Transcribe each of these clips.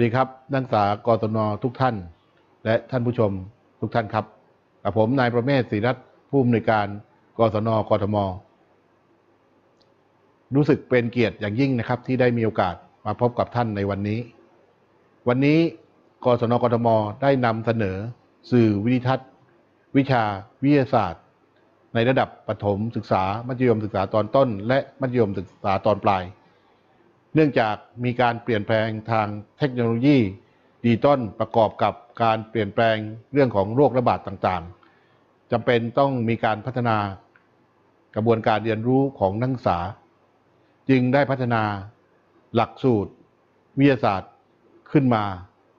สดีครับนักศึกษากตนทุกท่าน และท่านผู้ชมทุกท่านครับกับผมนายประเมศศรีรัตน์ผู้อำนวยการกศนกทม รู้สึกเป็นเกียรติอย่างยิ่งนะครับที่ได้มีโอกาสมาพบกับท่านในวันนี้ วันนี้กศนกทม ได้นำเสนอ สื่อวิทัศน์ วิชา วิทยาศาสตร์ ในระดับประถมศึกษามัธยมศึกษาตอนต้น และมัธยมศึกษาตอนปลายเนื่องจากมีการเปลี่ยนแปลงทางเทคโนโลยี ดีต้นประกอบกับการเปลี่ยนแปลงเรื่องของโรคระบาดต่างๆจำเป็นต้องมีการพัฒนากระบวนการเรียนรู้ของนักศึกษา จึงได้พัฒนาหลักสูตร วิทยาศาสตร์ขึ้นมา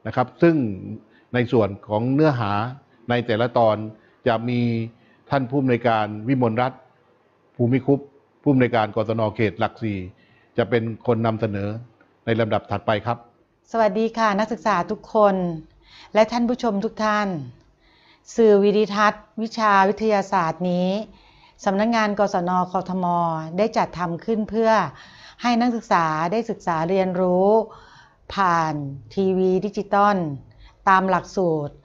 นะครับซึ่งในส่วนของเนื้อหาในแต่ละตอนจะมีท่านผู้อำนวยการวิมลรัตน์ภูมิคุปผู้อำนวยการกศนเขตหลักสี่จะเป็นคนนำเสนอในลำดับถัดไปครับ สวัสดีค่ะนักศึกษาทุกคนและท่านผู้ชมทุกท่าน สื่อวิดิทัศน์ วิชาวิทยาศาสตร์นี้สำนักงงานกศนกทมได้จัดทำขึ้นเพื่อให้นักศึกษาได้ศึกษาเรียนรู้ ผ่านทีวีดิจิตอลตามหลักสูตร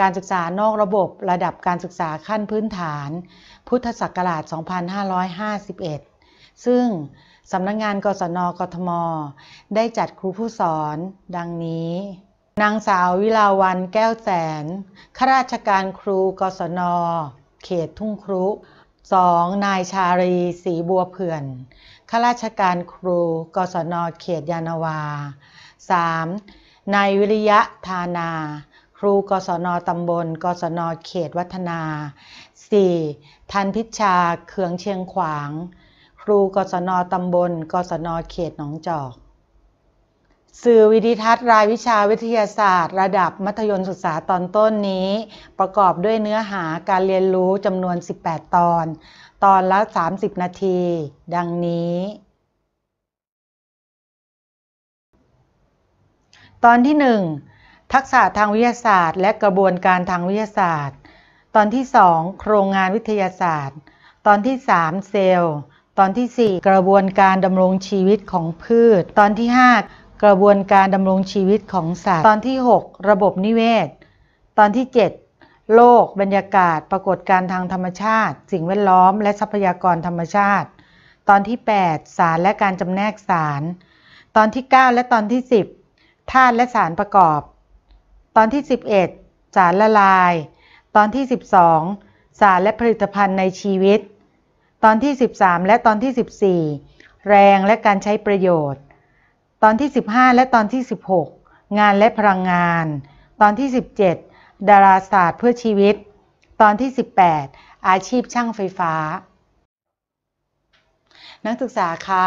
การศึกษานอกระบบระดับการศึกษาขั้นพื้นฐาน พุทธศักราช 2551 ซึ่งสำนักงงานกศน กทม ได้จัดครูผู้สอน ดังนี้ นางสาววิลาวันแก้วแสน ข้าราชการครูกศน เขตทุ่งครุ 2. นายชารีศรีบัวเผื่อน ข้าราชการครูกศน เขตยานาวา 3. นายวิริยะธานา ครูกศน ตำบลกศน เขตวัฒนา 4. ทันพิชชาเขืองเชียงขวางครูกศน ตำบลกศน เขตหนองจอก สื่อวิดิทัศน์รายวิชาวิทยาศาสตร์ ระดับมัธยมศึกษาตอนต้นนี้ ประกอบด้วยเนื้อหาการเรียนรู้จำนวน 18 ตอน ตอนละ 30 นาที ดังนี้ ตอนที่1ทักษะทางวิทยาศาสตร์และกระบวนการทางวิทยาศาสตร์ ตอนที่ 2 โครงงานวิทยาศาสตร์ ตอนที่ 3 เซลล์ตอนที่ 4 กระบวนการดำรงชีวิตของพืช ตอนที่ 5 กระบวนการดำรงชีวิตของสัตว์ตอนที่ 6 ระบบนิเวศ ตอนที่ 7 โลกบรรยากาศ ปรากฏการทางธรรมชาติ สิ่งแวดล้อมและทรัพยากรธรรมชาติ ตอนที่ 8 สารและการจำแนกสาร ตอนที่ 9 และตอนที่ 10ธาตุและสารประกอบ ตอนที่ 11สารละลาย ตอนที่ 12 สารและผลิตภัณฑ์ในชีวิตตอนที่ 13 และตอนที่ 14 แรงและการใช้ประโยชน์ ตอนที่ 15 และตอนที่ 16 งานและพลังงาน ตอนที่ 17 ดาราศาสตร์เพื่อชีวิต ตอนที่ 18 อาชีพช่างไฟฟ้า นักศึกษาคะ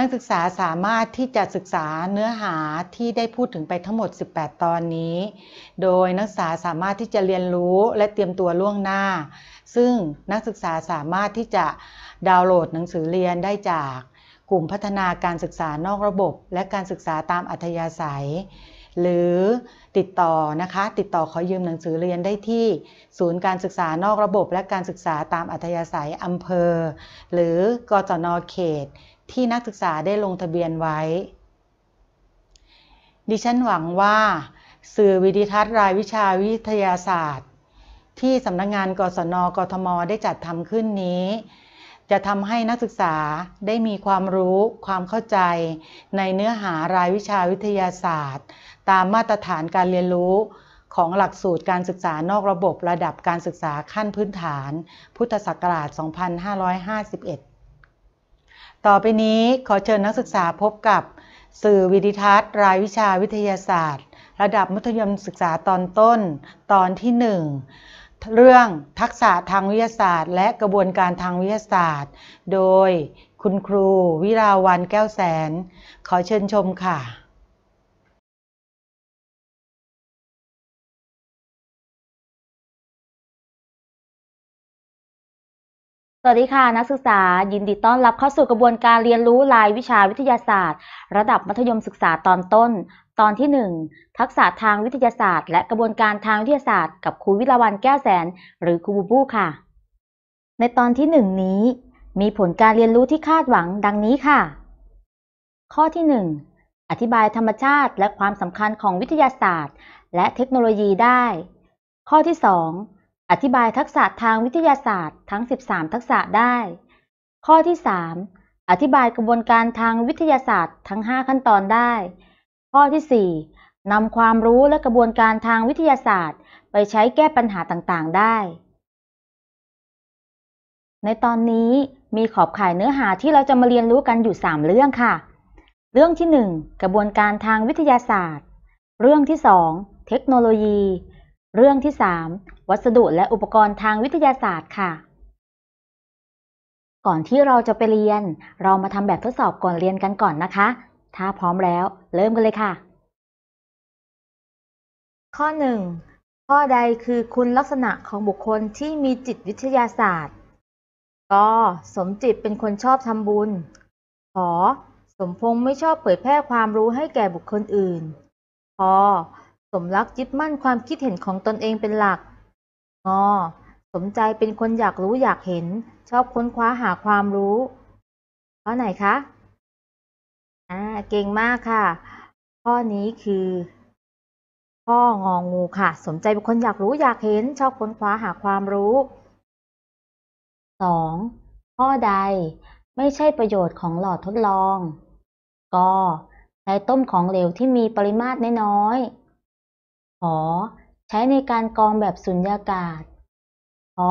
นักศึกษาสามารถที่จะศึกษาเนื้อหาที่ได้พูดถึงไปทั้งหมด 18 ตอนนี้ โดยนักศึกษาสามารถที่จะเรียนรู้และเตรียมตัวล่วงหน้า ซึ่งนักศึกษาสามารถที่จะดาวน์โหลดหนังสือเรียนได้จาก กลุ่มพัฒนาการศึกษานอกระบบและการศึกษาตามอัธยาศัย หรือติดต่อนะคะติดต่อขอยืมหนังสือเรียนได้ที่ ศูนย์การศึกษานอกระบบและการศึกษาตามอัธยาศัยอำเภอหรือกจนเขตที่นักศึกษาได้ลงทะเบียนไว้ ดิฉันหวังว่า สื่อวิดิทัศน์รายวิชาวิทยาศาสตร์ ที่สำนักงงานกศน กทม ได้จัดทำขึ้นนี้ จะทำให้นักศึกษาได้มีความรู้ความเข้าใจ ในเนื้อหารายวิชาวิทยาศาสตร์ ตามมาตรฐานการเรียนรู้ของหลักสูตรการศึกษานอกระบบระดับการศึกษาขั้นพื้นฐานพุทธศักราช 2551ต่อไปนี้ขอเชิญนักศึกษาพบกับ สื่อวิดิทัศน์รายวิชาวิทยาศาสตร์ ระดับมัธยมศึกษาตอนต้น ตอนที่ 1 เรื่องทักษะทางวิทยาศาสตร์และกระบวนการทางวิทยาศาสตร์ โดยคุณครูวิราวันแก้วแสน ขอเชิญชมค่ะสวัสดีค่ะนักศึกษายินดีต้อนรับเข้าสู่กระบวนการเรียนรู้รายวิชาวิทยาศาสตร์ ระดับมัธยมศึกษาตอนต้น ตอนที่ 1 ทักษะทางวิทยาศาสตร์ และกระบวนการทางวิทยาศาสตร์กับครูวิลาวันแก้วแสนหรือครูบูบู ค่ะ ในตอนที่ 1 นี้มีผลการเรียนรู้ที่คาดหวังดังนี้ค่ะ ข้อที่ 1 อธิบายธรรมชาติ และความสำคัญของวิทยาศาสตร์ และเทคโนโลยีได้ ข้อที่2อธิบายทักษะทางวิทยาศาสตร์ทั้ง 13 ทักษะได้ ข้อที่ 3 อธิบายกระบวนการทางวิทยาศาสตร์ทั้ง 5 ขั้นตอนได้ ข้อที่ 4นำความรู้และกระบวนการทางวิทยาศาสตร์ไปใช้แก้ปัญหาต่าง ๆ ได้ ในตอนนี้มีขอบข่ายเนื้อหาที่เราจะมาเรียนรู้กันอยู่ 3 เรื่องค่ะ เรื่องที่ 1 กระบวนการทางวิทยาศาสตร์ เรื่องที่ 2 เทคโนโลยีเรื่องที่3วัสดุและอุปกรณ์ทางวิทยาศาสตร์ค่ะ ก่อนที่เราจะไปเรียน เรามาทำแบบทดสอบก่อนเรียนกันก่อนนะคะ ถ้าพร้อมแล้ว เริ่มกันเลยค่ะ ข้อ1ข้อใดคือคุณลักษณะของบุคคลที่มีจิตวิทยาศาสตร์กสมจิตเป็นคนชอบทำบุญขอสมพงศ์ไม่ชอบเผยแพร่ความรู้ให้แก่บุคคลอื่นพอสมรักยึดมั่นความคิดเห็นของตนเองเป็นหลักงอสมใจเป็นคนอยากรู้อยากเห็น ชอบค้นคว้าหาความรู้ ข้อไหนคะ อ่า เก่งมากค่ะ ข้อนี้คือ ข้ององูค่ะสมใจเป็นคนอยากรู้อยากเห็น ชอบค้นคว้าหาความรู้สองข้อใดไม่ใช่ประโยชน์ของหลอดทดลอง ก ใช้ต้มของเหลวที่มีปริมาตรน้อยหอใช้ในการกรองแบบสุญญากาศพอ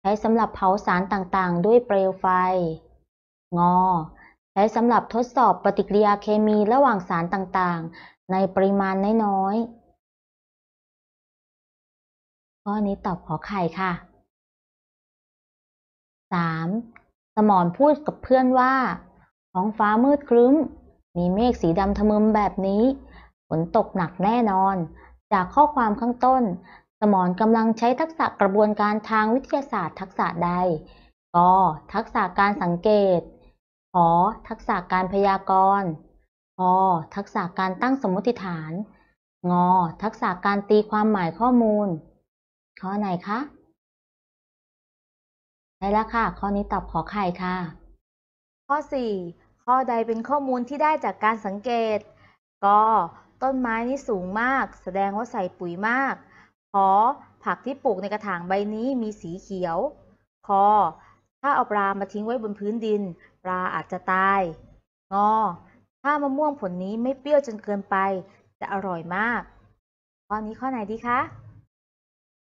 ใช้สำหรับเผาสารต่างๆ ด้วยเปลวไฟ งอใช้สำหรับทดสอบปฏิกิริยาเคมีระหว่างสารต่างๆ ในปริมาณน้อยๆ ข้อนี้ตอบขอไข่ค่ะ 3. สมอนพูดกับเพื่อนว่าท้องฟ้ามืดครึ้มมีเมฆสีดำทะมึมแบบนี้ฝนตกหนักแน่นอนจากข้อความข้างต้นสมองกำลังใช้ทักษะกระบวนการทางวิทยาศาสตร์ ทักษะใดกทักษะการสังเกตขอทักษะการพยากรณ์อทักษะการตั้งสมมติฐานงอทักษะการตีความหมายข้อมูลข้อไหนคะ ได้แล้วค่ะข้อนี้ตอบขอไข่ค่ะ ข้อ 4 ข้อใดเป็นข้อมูลที่ได้จากการสังเกต กต้นไม้นี้สูงมาก แสดงว่าใส่ปุ๋ยมากขอผักที่ปลูกในกระถางใบนี้มีสีเขียวคอถ้าเอาปลามาทิ้งไว้บนพื้นดิน ปลาอาจจะตายงอ ถ้ามะม่วงผลนี้ไม่เปรี้ยวจนเกินไปจะอร่อยมาก ข้อนี้ข้อไหนดีคะ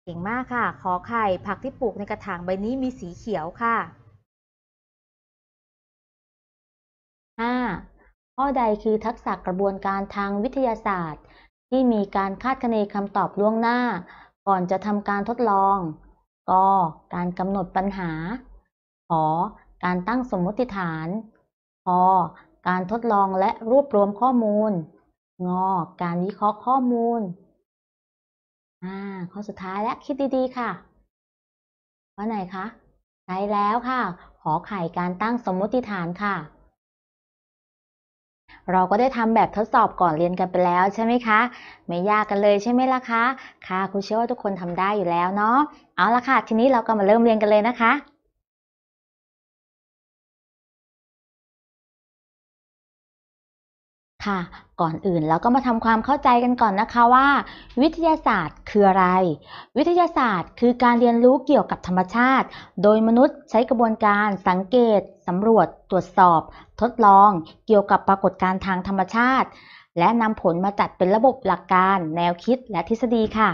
เก่งมากค่ะขอไข่ ผักที่ปลูกในกระถางใบนี้มีสีเขียวค่ะ 5. ข้อใดคือทักษะกระบวนการทางวิทยาศาสตร์ ที่มีการคาดคะเนคำตอบล่วงหน้า ก่อนจะทำการทดลองกการกำหนดปัญหา ขอการตั้งสมมติฐานพอการทดลองและรวบรวมข้อมูลงอการวิเคราะห์ข้อมูลอ่าข้อสุดท้ายและคิดดีๆค่ะว่าไหนคะใช้แล้วค่ะ ขอไข่การตั้งสมมติฐานค่ะเราก็ได้ทำแบบทดสอบก่อนเรียนกันไปแล้วใช่ไหมคะ ไม่ยากกันเลยใช่ไหมล่ะคะค่ะครูเชื่อว่าทุกคนทำได้อยู่แล้วเนาะเอาละค่ะทีนี้เราก็มาเริ่มเรียนกันเลยนะคะค่ะก่อนอื่นเราก็มาทำความเข้าใจกันก่อนนะคะว่า วิทยาศาสตร์คืออะไร วิทยาศาสตร์คือการเรียนรู้เกี่ยวกับธรรมชาติ โดยมนุษย์ใช้กระบวนการ สังเกตสำรวจ ตรวจสอบ ทดลอง เกี่ยวกับปรากฏการณ์ทางธรรมชาติ และนำผลมาจัดเป็นระบบหลักการ แนวคิดและทฤษฎีค่ะ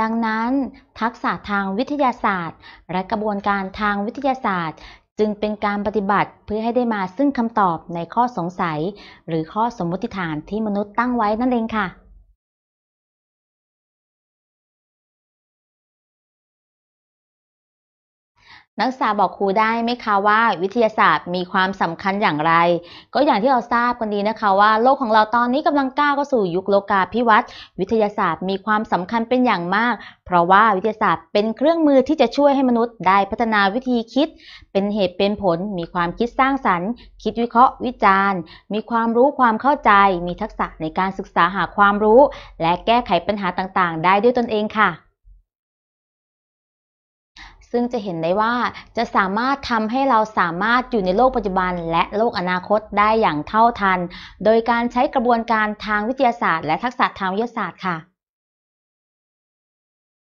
ดังนั้นทักษะทางวิทยาศาสตร์ และกระบวนการทางวิทยาศาสตร์จึงเป็นการปฏิบัติเพื่อให้ได้มาซึ่งคำตอบในข้อสงสัย หรือข้อสมมติฐานที่มนุษย์ตั้งไว้นั่นเองค่ะนักศึกษาบอกครูได้ไหมคะว่าวิทยาศาสตร์มีความสำคัญอย่างไร ก็อย่างที่เราทราบกันดีนะคะว่า โลกของเราตอนนี้กำลังก้าวเข้าสู่ยุคโลกาภิวัตน์ วิทยาศาสตร์ มีความสำคัญเป็นอย่างมาก เพราะว่าวิทยาศาสตร์เป็นเครื่องมือที่จะช่วยให้มนุษย์ได้พัฒนาวิธีคิด เป็นเหตุเป็นผล มีความคิดสร้างสรรค์ คิดวิเคราะห์ วิจารณ์ มีความรู้ความเข้าใจ มีทักษะในการศึกษาหาความรู้ และแก้ไขปัญหาต่างๆ ได้ด้วยตนเองค่ะซึ่งจะเห็นได้ว่าจะสามารถทำให้เราสามารถอยู่ในโลกปัจจุบัน และโลกอนาคตได้อย่างเท่าทัน โดยการใช้กระบวนการทางวิทยาศาสตร์และทักษะทางวิทยาศาสตร์ค่ะ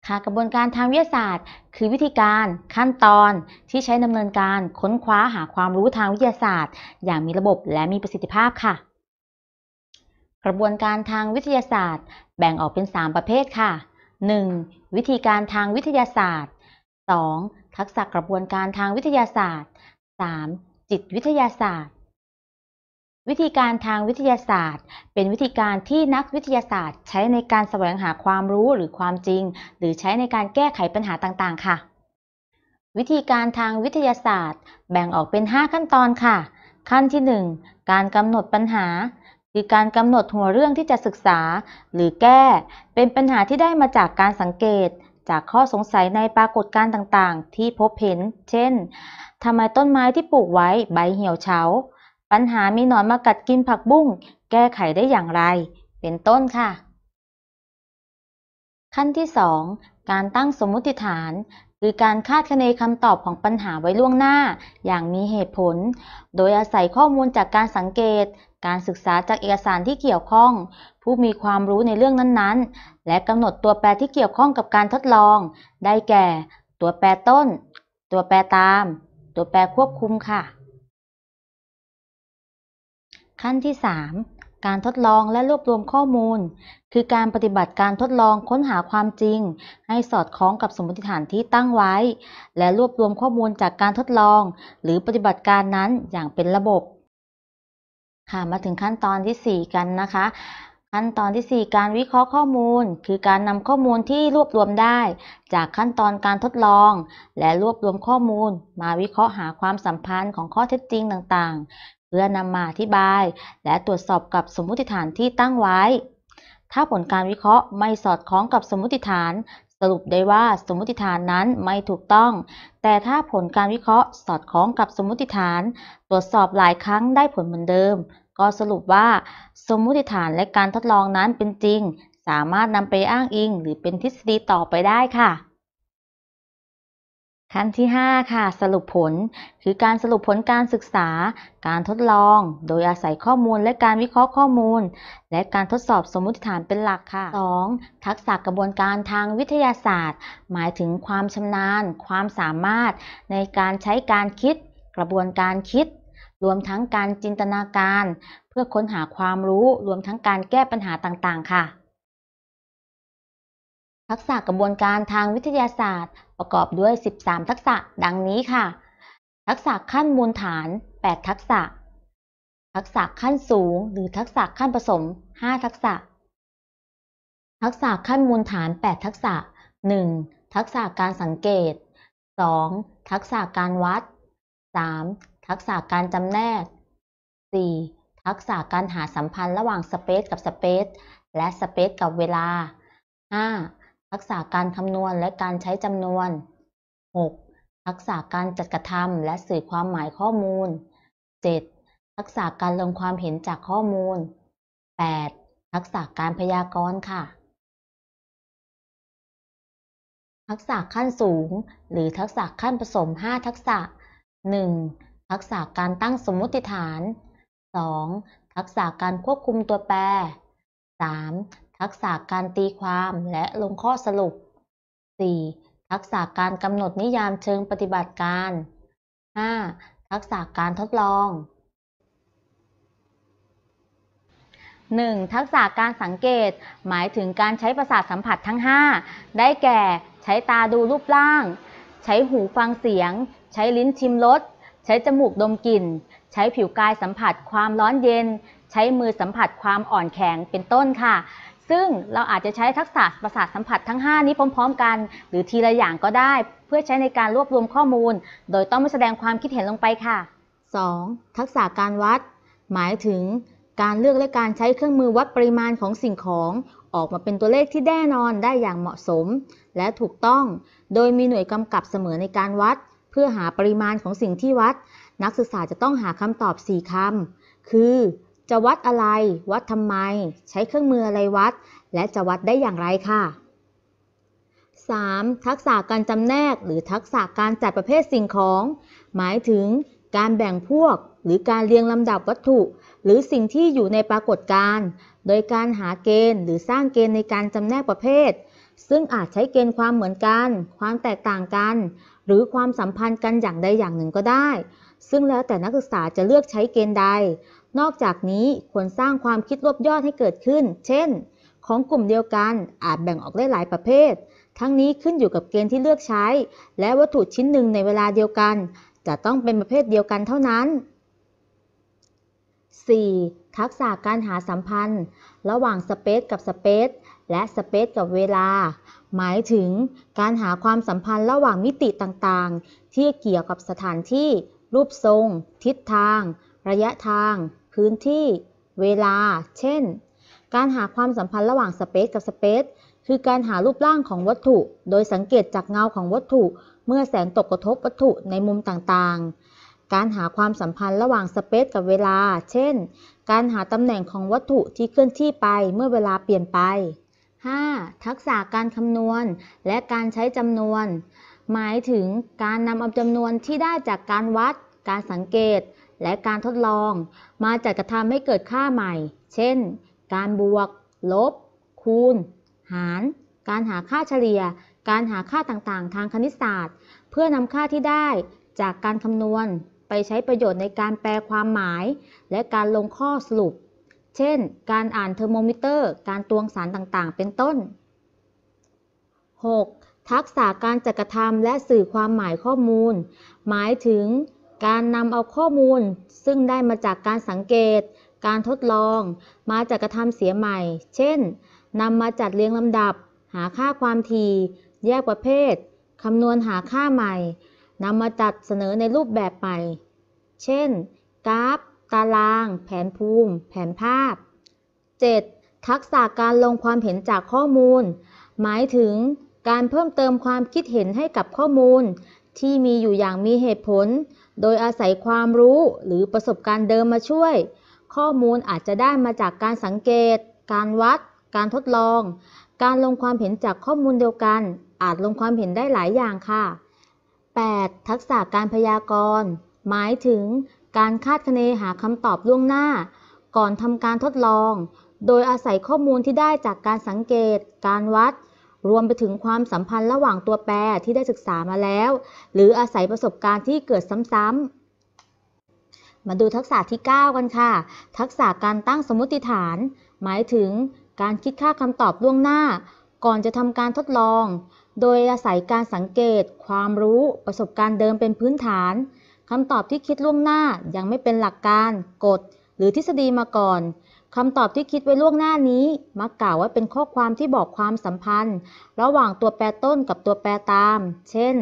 ค่ะ กระบวนการทางวิทยาศาสตร์ คือวิธีการขั้นตอนที่ใช้ดำเนินการค้นคว้าหาความรู้ทางวิทยาศาสตร์ อย่างมีระบบและมีประสิทธิภาพค่ะ กระบวนการทางวิทยาศาสตร์ แบ่งออกเป็น 3 ประเภทค่ะ 1. วิธีการทางวิทยาศาสตร์ 2. ทักษะกระบวนการทางวิทยาศาสตร์ 3. จิตวิทยาศาสตร์ วิธีการทางวิทยาศาสตร์ เป็นวิธีการที่นักวิทยาศาสตร์ ใช้ในการแสวงหาความรู้หรือความจริง หรือใช้ในการแก้ไขปัญหาต่างๆค่ะ วิธีการทางวิทยาศาสตร์แบ่งออกเป็น 5 ขั้นตอนค่ะ ขั้นที่ 1 การกำหนดปัญหาคือการกำหนดหัวเรื่องที่จะศึกษา หรือแก้ เป็นปัญหาที่ได้มาจากการสังเกตจากข้อสงสัยในปรากฏการณ์ต่างๆ ที่พบเห็น เช่น ทำไมต้นไม้ที่ปลูกไว้ใบเหี่ยวเฉา ปัญหามีหนอนมากัดกินผักบุ้ง แก้ไขได้อย่างไร เป็นต้นค่ะ ขั้นที่ 2 การตั้งสมมุติฐาน คือการคาดคะเนคำตอบของปัญหาไว้ล่วงหน้าอย่างมีเหตุผล โดยอาศัยข้อมูลจากการสังเกตการศึกษาจากเอกสารที่เกี่ยวข้อง ผู้มีความรู้ในเรื่องนั้น ๆ และกำหนดตัวแปรที่เกี่ยวข้องกับการทดลอง ได้แก่ ตัวแปรต้น ตัวแปรตาม ตัวแปรควบคุมค่ะ ขั้นที่ 3 การทดลองและรวบรวมข้อมูล คือการปฏิบัติการทดลองค้นหาความจริง ให้สอดคล้องกับสมมติฐานที่ตั้งไว้ และรวบรวมข้อมูลจากการทดลอง หรือปฏิบัติการนั้นอย่างเป็นระบบค่ะมาถึงขั้นตอนที่ 4 กันนะคะ ขั้นตอนที่ 4 การวิเคราะห์ข้อมูล คือการนำข้อมูลที่รวบรวมได้ จากขั้นตอนการทดลอง และรวบรวมข้อมูล มาวิเคราะห์หาความสัมพันธ์ของข้อเท็จจริงต่าง ๆ เพื่อนำมาอธิบาย และตรวจสอบกับสมมติฐานที่ตั้งไว้ ถ้าผลการวิเคราะห์ไม่สอดคล้องกับสมมติฐาน สรุปได้ว่าสมมติฐานนั้นไม่ถูกต้อง แต่ถ้าผลการวิเคราะห์สอดคล้องกับสมมติฐาน ตรวจสอบหลายครั้งได้ผลเหมือนเดิมก็สรุปว่า สมมุติฐานและการทดลองนั้นเป็นจริง สามารถนำไปอ้างอิง หรือเป็นทฤษฎีต่อไปได้ค่ะขั้นที่ 5 ค่ะ สรุปผล คือการสรุปผลการศึกษาการทดลอง โดยอาศัยข้อมูลและการวิเคราะห์ข้อมูล และการทดสอบสมมติฐานเป็นหลักค่ะ 2. ทักษะกระบวนการทางวิทยาศาสตร์ หมายถึงความชำนาญ ความสามารถ ในการใช้การคิด กระบวนการคิดรวม ทั้งการจินตนาการ เพื่อค้นหาความรู้รวมทั้งการแก้ปัญหาต่าง ๆ ค่ะ ทักษะกระบวนการทางวิทยาศาสตร์ ประกอบด้วย 13 ทักษะ ดังนี้ค่ะ ทักษะขั้นมูลฐาน 8 ทักษะ ทักษะขั้นสูง หรือทักษะขั้นผสม 5 ทักษะ ทักษะขั้นมูลฐาน 8 ทักษะ 1. ทักษะการสังเกต 2. ทักษะการวัด 3. ทักษะการจำแนก 4. ทักษะการหาสัมพันธ์ระหว่างสเปซกับสเปซและสเปซกับเวลา 5. ทักษะการคำนวณและการใช้จำนวน 6. ทักษะการจัดกระทำและสื่อความหมายข้อมูล 7. ทักษะการลงความเห็นจากข้อมูล 8. ทักษะการพยากรณ์ค่ะ ทักษะขั้นสูง หรือทักษะขั้นผสม 5 ทักษะ 1. ทักษะการตั้งสมมติฐาน 2. ทักษะการควบคุมตัวแปร 3. ทักษะการตีความและลงข้อสรุป 4. ทักษะการกำหนดนิยามเชิงปฏิบัติการ 5. ทักษะการทดลอง 1. ทักษะการสังเกต หมายถึงการใช้ประสาทสัมผัสทั้ง 5 ได้แก่ ใช้ตาดูรูปร่าง ใช้หูฟังเสียง ใช้ลิ้นชิมรสใช้จมูกดมกลิ่น ใช้ผิวกายสัมผัสความร้อนเย็น ใช้มือสัมผัสความอ่อนแข็งเป็นต้นค่ะ ซึ่งเราอาจจะใช้ทักษะประสาทสัมผัสทั้ง 5 นี้พร้อมๆกัน หรือทีละอย่างก็ได้เพื่อใช้ในการรวบรวมข้อมูล โดยต้องไม่แสดงความคิดเห็นลงไปค่ะ 2. ทักษะการวัด หมายถึง การเลือกและการใช้เครื่องมือวัดปริมาณของสิ่งของออกมาเป็นตัวเลขที่แน่นอนได้อย่างเหมาะสม และถูกต้องโดยมีหน่วยกำกับเสมอในการวัดเพื่อหาปริมาณของสิ่งที่วัด นักศึกษาจะต้องหาคำตอบ 4 คำคือ จะวัดอะไร วัดทำไม ใช้เครื่องมืออะไรวัด และจะวัดได้อย่างไรค่ะ 3. ทักษะการจำแนกหรือทักษะการจัดประเภทสิ่งของ หมายถึงการแบ่งพวก หรือการเรียงลำดับวัตถุ หรือสิ่งที่อยู่ในปรากฏการณ์โดยการหาเกณฑ์ หรือสร้างเกณฑ์ในการจำแนกประเภทซึ่งอาจใช้เกณฑ์ความเหมือนกัน ความแตกต่างกัน หรือความสัมพันธ์กันอย่างใดอย่างหนึ่งก็ได้ ซึ่งแล้วแต่นักศึกษาจะเลือกใช้เกณฑ์ใด นอกจากนี้ควรสร้างความคิดรวบยอดให้เกิดขึ้น เช่น ของกลุ่มเดียวกันอาจแบ่งออกได้หลายประเภท ทั้งนี้ขึ้นอยู่กับเกณฑ์ที่เลือกใช้ และวัตถุชิ้นหนึ่งในเวลาเดียวกัน จะต้องเป็นประเภทเดียวกันเท่านั้น 4. ทักษะการหาสัมพันธ์ ระหว่างสเปซกับสเปซและสเปซกับเวลา หมายถึง การหาความสัมพันธ์ระหว่างมิติต่างๆ ที่เกี่ยวกับสถานที่ รูปทรง ทิศทาง ระยะทาง พื้นที่เวลา เช่น การหาความสัมพันธ์ระหว่างสเปซกับสเปซคือการหารูปร่างของวัตถุ โดยสังเกตจากเงาของวัตถุ เมื่อแสงตกกระทบวัตถุในมุมต่างๆ การหาความสัมพันธ์ระหว่างสเปซกับเวลา เช่น การหาตำแหน่งของวัตถุที่เคลื่อนที่ไปเมื่อเวลาเปลี่ยนไป 5. ทักษะการคำนวณและการใช้จำนวน หมายถึงการนำเอาจำนวนที่ได้จากการวัด การสังเกตและการทดลอง มาจัดกระทำให้เกิดค่าใหม่ เช่น การบวก ลบ คูณ หาร การหาค่าเฉลี่ย การหาค่าต่างๆทางคณิตศาสตร์ เพื่อนำค่าที่ได้จากการคำนวณ ไปใช้ประโยชน์ในการแปลความหมาย และการลงข้อสรุปเช่น การอ่านเทอร์โมมิเตอร์การตวงสารต่างๆ เป็นต้น 6. ทักษะการจัดกระทำและสื่อความหมายข้อมูล หมายถึงการนำเอาข้อมูลซึ่งได้มาจากการสังเกต การทดลอง มาจัดกระทำเสียใหม่ เช่นนำมาจัดเรียงลำดับ หาค่าความถี่แยกประเภทคำนวณหาค่าใหม่นำมาจัดเสนอในรูปแบบใหม่ เช่นกราฟตารางแผนภูมิ แผนภาพ 7. ทักษะการลงความเห็นจากข้อมูล หมายถึง การเพิ่มเติมความคิดเห็นให้กับข้อมูล ที่มีอยู่อย่างมีเหตุผล โดยอาศัยความรู้หรือประสบการณ์เดิมมาช่วย ข้อมูลอาจจะได้มาจากการสังเกต การวัด การทดลอง การลงความเห็นจากข้อมูลเดียวกัน อาจลงความเห็นได้หลายอย่างค่ะ 8. ทักษะการพยากรณ์หมายถึงการคาดคะเนหาคำตอบล่วงหน้าก่อนทำการทดลอง โดยอาศัยข้อมูลที่ได้จากการสังเกต การวัด รวมไปถึงความสัมพันธ์ระหว่างตัวแปรที่ได้ศึกษามาแล้ว หรืออาศัยประสบการณ์ที่เกิดซ้ำๆ มาดูทักษะที่ 9 กันค่ะ ทักษะการตั้งสมมติฐาน หมายถึง การคิดค่าคำตอบล่วงหน้า ก่อนจะทำการทดลอง โดยอาศัยการสังเกต ความรู้ ประสบการณ์เดิมเป็นพื้นฐานคำตอบที่คิดล่วงหน้ายังไม่เป็นหลักการ กฎ หรือทฤษฎีมาก่อน คำตอบที่คิดไว้ล่วงหน้านี้มักกล่าวว่าเป็นข้อความที่บอกความสัมพันธ์ ระหว่างตัวแปรต้นกับตัวแปรตาม เช่น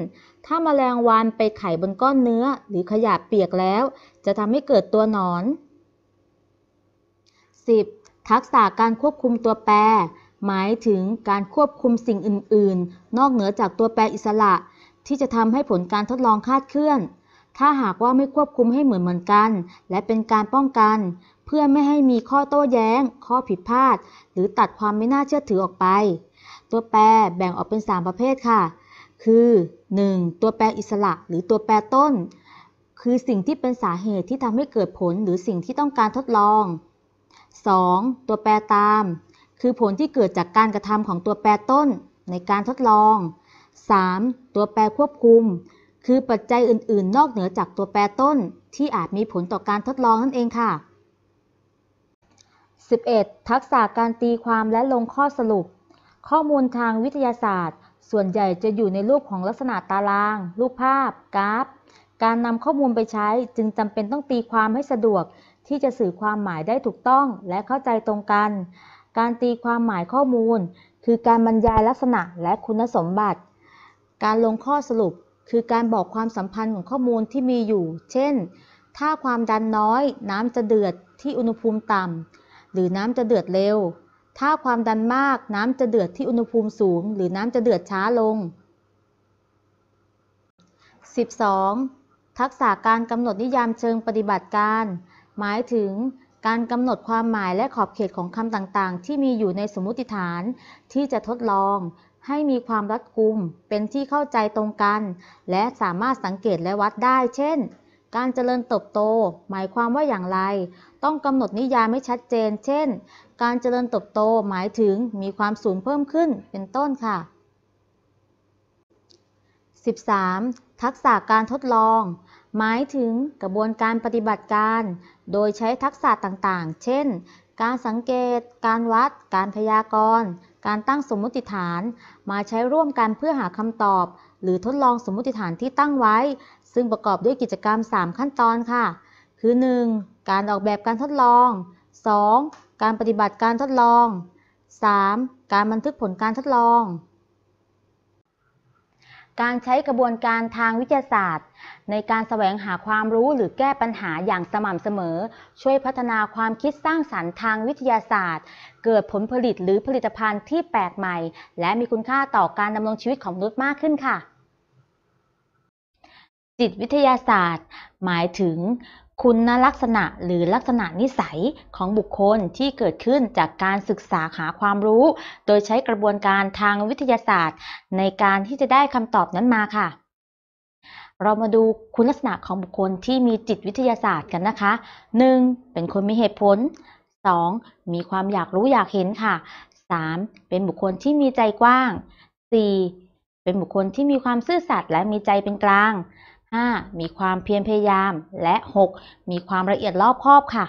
ถ้ามาแมลงวันไปไข่บนก้อนเนื้อ หรือขยะเปียกแล้ว จะทำให้เกิดตัวหนอน 10. ทักษะการควบคุมตัวแปร หมายถึงการควบคุมสิ่งอื่น ๆ นอกเหนือจากตัวแปรอิสระ ที่จะทำให้ผลการทดลองคาดเคลื่อนถ้าหากว่าไม่ควบคุมให้เหมือนเหมือนกัน และเป็นการป้องกัน เพื่อไม่ให้มีข้อโต้แย้ง ข้อผิดพลาด หรือตัดความไม่น่าเชื่อถือออกไป ตัวแปรแบ่งออกเป็น 3 ประเภทค่ะ คือ 1. ตัวแปรอิสระหรือตัวแปรต้น คือสิ่งที่เป็นสาเหตุที่ทำให้เกิดผลหรือสิ่งที่ต้องการทดลอง 2. ตัวแปรตาม คือผลที่เกิดจากการกระทำของตัวแปรต้นในการทดลอง 3. ตัวแปรควบคุมคือปัจจัยอื่น ๆ นอกเหนือจากตัวแปรต้นที่อาจมีผลต่อการทดลองนั่นเองค่ะ 11. ทักษะการตีความและลงข้อสรุป ข้อมูลทางวิทยาศาสตร์ ส่วนใหญ่จะอยู่ในรูปของลักษณะตาราง รูปภาพ กราฟ การนำข้อมูลไปใช้ จึงจำเป็นต้องตีความให้สะดวก ที่จะสื่อความหมายได้ถูกต้องและเข้าใจตรงกัน การตีความหมายข้อมูล คือการบรรยายลักษณะและคุณสมบัติ การลงข้อสรุปคือการบอกความสัมพันธ์ของข้อมูลที่มีอยู่ เช่น ถ้าความดันน้อยน้ำจะเดือดที่อุณหภูมิต่ำ หรือน้ำจะเดือดเร็ว ถ้าความดันมากน้ำจะเดือดที่อุณหภูมิสูง หรือน้ำจะเดือดช้าลง 12. ทักษะการกำหนดนิยามเชิงปฏิบัติการ หมายถึง การกำหนดความหมายและขอบเขตของคำต่างๆ ที่มีอยู่ในสมมติฐานที่จะทดลองให้มีความรัดกุม เป็นที่เข้าใจตรงกัน และสามารถสังเกตและวัดได้ เช่น การเจริญเติบโตหมายความว่าอย่างไร ต้องกำหนดนิยามไม่ชัดเจน เช่น การเจริญเติบโตหมายถึงมีความสูงเพิ่มขึ้น เป็นต้นค่ะ 13. ทักษะการทดลอง หมายถึงกระบวนการปฏิบัติการ โดยใช้ทักษะต่างๆ เช่น การสังเกต การวัด การพยากรณ์การตั้งสมมุติฐานมาใช้ร่วมกันเพื่อหาคำตอบ หรือทดลองสมมุติฐานที่ตั้งไว้ ซึ่งประกอบด้วยกิจกรรม 3 ขั้นตอนค่ะ คือ 1. การออกแบบการทดลอง 2. การปฏิบัติการทดลอง 3. การบันทึกผลการทดลองการใช้กระบวนการทางวิทยาศาสตร์ ในการแสวงหาความรู้หรือแก้ปัญหาอย่างสม่ำเสมอ ช่วยพัฒนาความคิดสร้างสรรค์ทางวิทยาศาสตร์ เกิดผลผลิตหรือผลิตภัณฑ์ที่แปลกใหม่ และมีคุณค่าต่อการดำรงชีวิตของมนุษย์มากขึ้นค่ะ จิตวิทยาศาสตร์ หมายถึงคุณลักษณะหรือลักษณะนิสัยของบุคคลที่เกิดขึ้นจากการศึกษาหาความรู้ โดยใช้กระบวนการทางวิทยาศาสตร์ในการที่จะได้คำตอบนั้นมาค่ะ เรามาดูคุณลักษณะของบุคคลที่มีจิตวิทยาศาสตร์กันนะคะ 1. เป็นคนมีเหตุผล 2. มีความอยากรู้อยากเห็นค่ะ 3. เป็นบุคคลที่มีใจกว้าง 4. เป็นบุคคลที่มีความซื่อสัตย์และมีใจเป็นกลาง 5. มีความเพียรพยายาม และ 6. มีความละเอียดรอบคอบค่ะ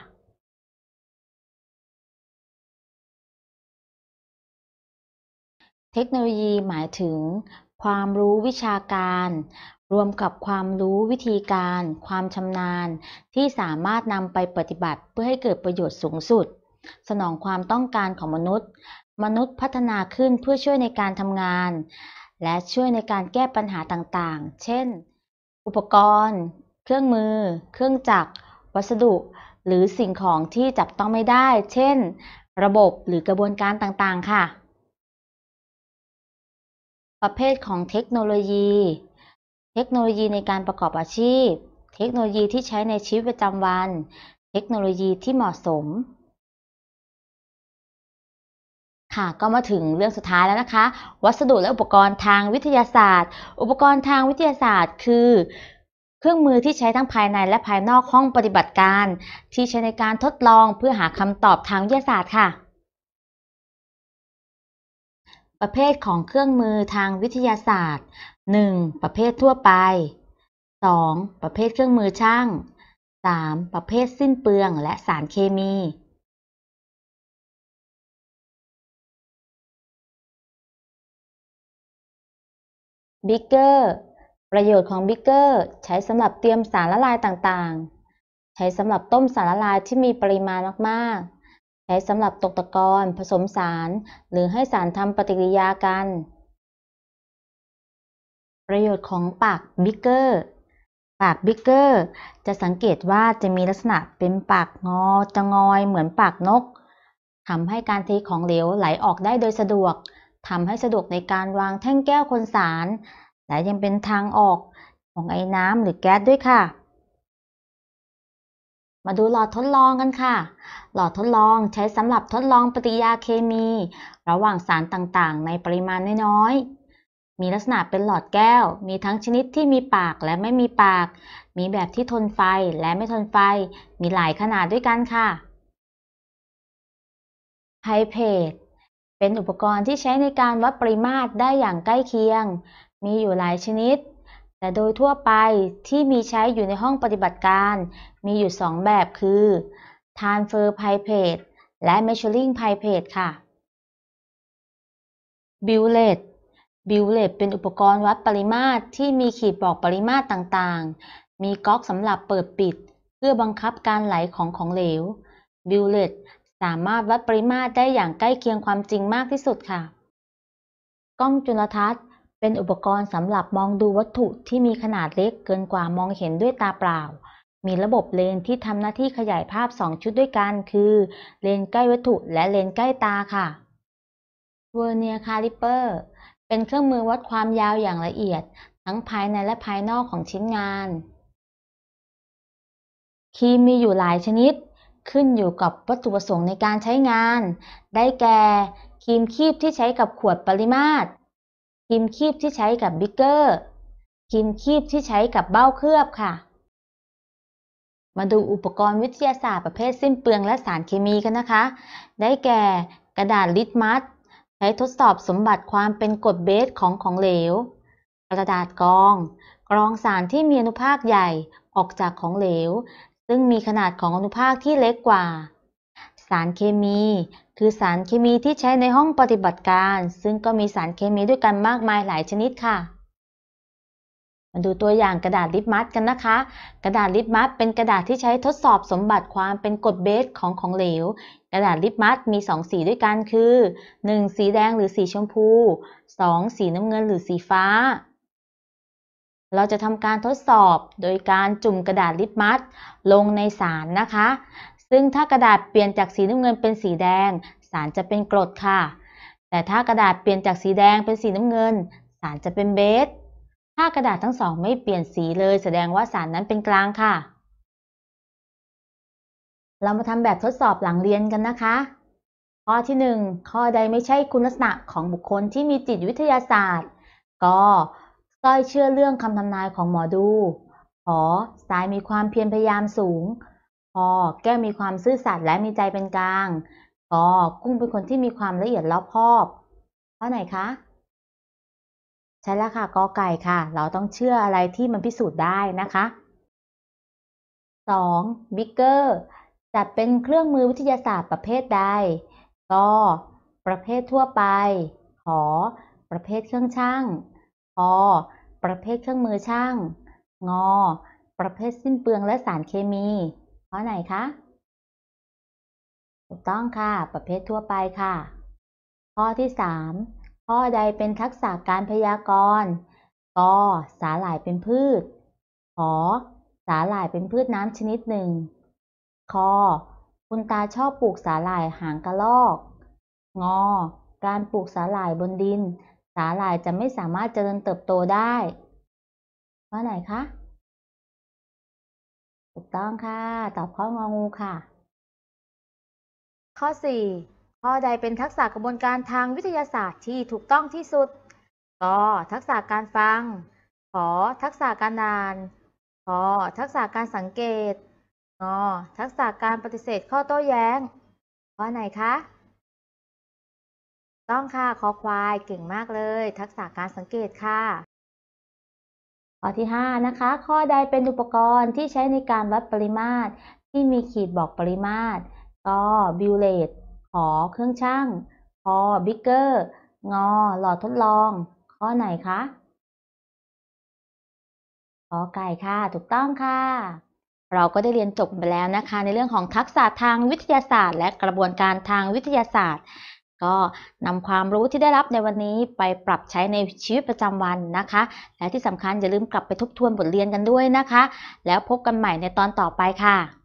เทคโนโลยีหมายถึง ความรู้วิชาการ รวมกับความรู้วิธีการ ความชำนาญ ที่สามารถนำไปปฏิบัติเพื่อให้เกิดประโยชน์สูงสุด สนองความต้องการของมนุษย์ มนุษย์พัฒนาขึ้นเพื่อช่วยในการทำงาน และช่วยในการแก้ปัญหาต่างๆ เช่นอุปกรณ์ เครื่องมือ เครื่องจักร วัสดุ หรือสิ่งของที่จับต้องไม่ได้ เช่น ระบบหรือกระบวนการต่างๆ ค่ะ ประเภทของเทคโนโลยี เทคโนโลยีในการประกอบอาชีพ เทคโนโลยีที่ใช้ในชีวิตประจำวัน เทคโนโลยีที่เหมาะสมค่ะก็มาถึงเรื่องสุดท้ายแล้วนะคะ วัสดุและอุปกรณ์ทางวิทยาศาสตร์ อุปกรณ์ทางวิทยาศาสตร์คือ เครื่องมือที่ใช้ทั้งภายในและภายนอกห้องปฏิบัติการ ที่ใช้ในการทดลองเพื่อหาคำตอบทางวิทยาศาสตร์ค่ะ ประเภทของเครื่องมือทางวิทยาศาสตร์ 1. ประเภททั่วไป 2. ประเภทเครื่องมือช่าง 3. ประเภทสิ้นเปลืองและสารเคมี Bigger ประโยชน์ของ Bigger ใช้สำหรับเตรียมสารละลายต่างๆ ใช้สำหรับต้มสารละลายที่มีปริมาณมากๆ ใช้สำหรับตกตะกอนผสมสาร หรือให้สารทำปฏิกิริยากัน ประโยชน์ของปาก Bigger ปาก Bigger จะสังเกตว่าจะมีลักษณะเป็นปากงอจะงอยเหมือนปากนกทำให้การเทของเหลวไหลออกได้โดยสะดวกทำให้สะดวกในการวางแท่งแก้วคนสาร และยังเป็นทางออก ของไอ้น้ำหรือแก๊สด้วยค่ะ มาดูหลอดทดลองกันค่ะ หลอดทดลองใช้สำหรับทดลองปฏิกิริยาเคมี ระหว่างสารต่างๆ ในปริมาณน้อยๆ มีลักษณะเป็นหลอดแก้ว มีทั้งชนิดที่มีปากและไม่มีปาก มีแบบที่ทนไฟและไม่ทนไฟ มีหลายขนาดด้วยกันค่ะไพเพทเป็นอุปกรณ์ที่ใช้ในการวัดปริมาตรได้อย่างใกล้เคียง มีอยู่หลายชนิด แต่โดยทั่วไปที่มีใช้อยู่ในห้องปฏิบัติการ มีอยู่ 2 แบบ คือ Transfer Pipette และ Measuring Pipette ค่ะ Billet บิ l เลตเป็นอุปกรณ์วัดปริมาตรที่มีขีดบอกปริมาตรต่างๆ มีก๊อกสำหรับเปิดปิด เพื่อบังคับการไหลของของเหลวบิ l เลตสามารถวัดปริมาตรได้อย่างใกล้เคียงความจริงมากที่สุดค่ะกล้องจุลทรรศน์ เป็นอุปกรณ์สำหรับมองดูวัตถุที่มีขนาดเล็กเกินกว่ามองเห็นด้วยตาเปล่า มีระบบเลนที่ทำหน้าที่ขยายภาพ2ชุดด้วยกันคือ เลนใกล้วัตถุและเลนใกล้ตาค่ะเวอร์เนียคาลิเปอร์เป็นเครื่องมือวัดความยาวอย่างละเอียด ทั้งภายในและภายนอกของชิ้นงานคีมมีอยู่หลายชนิดขึ้นอยู่กับวัตถุประสงค์ในการใช้งาน ได้แก่ครีมคีบที่ใช้กับขวดปริมาตรครีมคีบที่ใช้กับบิ๊กเกอร์ครีมคีบที่ใช้กับเบ้าเคลือบค่ะ มาดูอุปกรณ์วิทยาศาสตร์ประเภทสิ้นเปลืองและสารเคมีกันนะคะ ได้แก่ กระดาษลิตมัสใช้ทดสอบสมบัติความเป็นกรดเบสของของเหลว กระดาษกรอง กรองสารที่มีอนุภาคใหญ่ออกจากของเหลวซึ่งมีขนาดของอนุภาคที่เล็กกว่า สารเคมี คือสารเคมีที่ใช้ในห้องปฏิบัติการ ซึ่งก็มีสารเคมีด้วยกันมากมายหลายชนิดค่ะมาดูตัวอย่างกระดาษลิปมัสกันนะคะ กระดาษลิปมัสเป็นกระดาษที่ใช้ทดสอบสมบัติความเป็นกรดเบสของของเหลว กระดาษลิปมัสมี2สีด้วยกันคือ 1. สีแดงหรือสีชมพู 2. สีน้ำเงินหรือสีฟ้าเราจะทำการทดสอบโดยการจุ่มกระดาษลิปมัสลงในสารนะคะ ซึ่งถ้ากระดาษเปลี่ยนจากสีน้ำเงินเป็นสีแดง สารจะเป็นกรดค่ะ แต่ถ้ากระดาษเปลี่ยนจากสีแดงเป็นสีน้ำเงิน สารจะเป็นเบส ถ้ากระดาษทั้งสองไม่เปลี่ยนสีเลยแสดงว่าสารนั้นเป็นกลางค่ะ เรามาทำแบบทดสอบหลังเรียนกันนะคะ ข้อที่ 1 ข้อใดไม่ใช่คุณลักษณะของบุคคลที่มีจิตวิทยาศาสตร์ก็ต้อยเชื่อเรื่องคำทำนายของหมอดู ขอสายมีความเพียรพยายามสูงพอแก้มีความซื่อสัตย์และมีใจเป็นกลางกอกุ้งเป็นคนที่มีความละเอียดรอบคอบข้อไหนคะ ใช่แล้วค่ะกอไก่ค่ะ เราต้องเชื่ออะไรที่มันพิสูจน์ได้นะคะ 2. บิ๊กเกอร์จัดเป็นเครื่องมือวิทยาศาสตร์ประเภทใดกอประเภททั่วไป ขอประเภทเครื่องช่างอ ประเภทเครื่องมือช่างงอประเภทสิ้นเปลืองและสารเคมี ข้อไหนคะ ถูกต้องค่ะ ประเภททั่วไปค่ะ ข้อที่ 3 ข้อใดเป็นทักษะการพยากรณ์กสาหร่ายเป็นพืช ขอ สาหร่ายเป็นพืชน้ำชนิดหนึ่งคอคุณตาชอบปลูกสาหร่ายหางกระลอกงอการปลูกสาหร่ายบนดินสาหร่ายจะไม่สามารถเจริญเติบโตได้เพราอไหนคะถูกต้องค่ะ ตอบข้ององูค่ะ ข้อ 4 ข้อใดเป็นทักษะกระบวนการทางวิทยาศาสตร์ที่ถูกต้องที่สุดกทักษะการฟัง ขอทักษะการนานขอทักษะการสังเกตงอทักษะการปฏิเสธข้อโต้แย้งข้อไหนคะต้องค่ะคอควายเก่งมากเลย ทักษะการสังเกตค่ะ ข้อที่ 5 นะคะ ข้อใดเป็นอุปกรณ์ที่ใช้ในการวัดปริมาตรที่มีขีดบอกปริมาตรก็บิวเลตขอเครื่องช่างพอบิ๊กเกอร์งอ หลอดทดลอง ข้อไหนคะขอไก่ค่ะ ถูกต้องค่ะ เราก็ได้เรียนจบไปแล้วนะคะ ในเรื่องของทักษะทางวิทยาศาสตร์และกระบวนการทางวิทยาศาสตร์ก็นำความรู้ที่ได้รับในวันนี้ไปปรับใช้ในชีวิตประจำวันนะคะ และที่สำคัญอย่าลืมกลับไปทบทวนบทเรียนกันด้วยนะคะ แล้วพบกันใหม่ในตอนต่อไปค่ะ